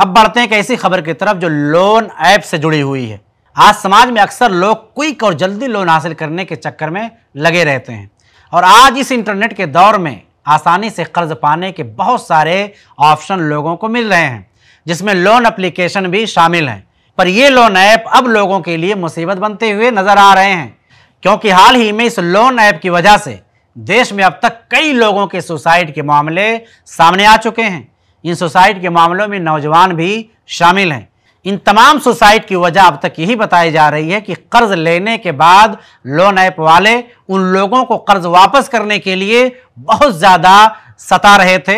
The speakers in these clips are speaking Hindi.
अब बढ़ते हैं एक ऐसी खबर की तरफ जो लोन ऐप से जुड़ी हुई है आज समाज में अक्सर लोग क्विक और जल्दी लोन हासिल करने के चक्कर में लगे रहते हैं और आज इस इंटरनेट के दौर में आसानी से कर्ज पाने के बहुत सारे ऑप्शन लोगों को मिल रहे हैं जिसमें लोन अप्लीकेशन भी शामिल हैं पर ये लोन ऐप अब लोगों के लिए मुसीबत बनते हुए नजर आ रहे हैं क्योंकि हाल ही में इस लोन ऐप की वजह से देश में अब तक कई लोगों के सुसाइड के मामले सामने आ चुके हैं इन सुसाइड के मामलों में नौजवान भी शामिल हैं इन तमाम सुसाइड की वजह अब तक यही बताई जा रही है कि कर्ज लेने के बाद लोन ऐप वाले उन लोगों को कर्ज वापस करने के लिए बहुत ज़्यादा सता रहे थे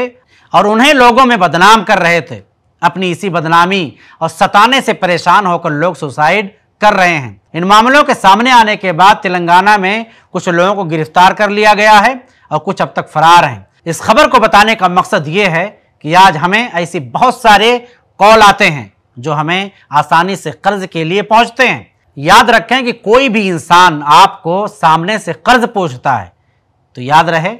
और उन्हें लोगों में बदनाम कर रहे थे अपनी इसी बदनामी और सताने से परेशान होकर लोग सुसाइड कर रहे हैं इन मामलों के सामने आने के बाद तेलंगाना में कुछ लोगों को गिरफ्तार कर लिया गया है और कुछ अब तक फरार हैं इस खबर को बताने का मकसद ये है कि आज हमें ऐसे बहुत सारे कॉल आते हैं जो हमें आसानी से कर्ज के लिए पहुंचते हैं याद रखें कि कोई भी इंसान आपको सामने से कर्ज पूछता है तो याद रहे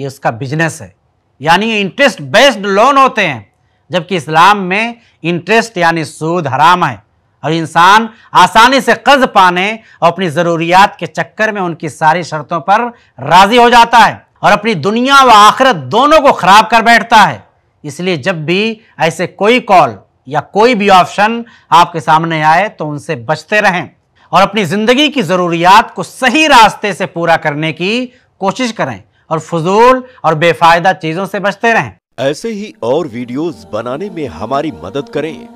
ये उसका बिजनेस है यानी इंटरेस्ट बेस्ड लोन होते हैं जबकि इस्लाम में इंटरेस्ट यानी सूद हराम है और इंसान आसानी से कर्ज पाने और अपनी ज़रूरियात के चक्कर में उनकी सारी शर्तों पर राज़ी हो जाता है और अपनी दुनिया व आखिरत दोनों को ख़राब कर बैठता है इसलिए जब भी ऐसे कोई कॉल या कोई भी ऑप्शन आपके सामने आए तो उनसे बचते रहें और अपनी ज़िंदगी की ज़रूरियात को सही रास्ते से पूरा करने की कोशिश करें और फजूल और बेफायदा चीज़ों से बचते रहें ऐसे ही और वीडियोस बनाने में हमारी मदद करें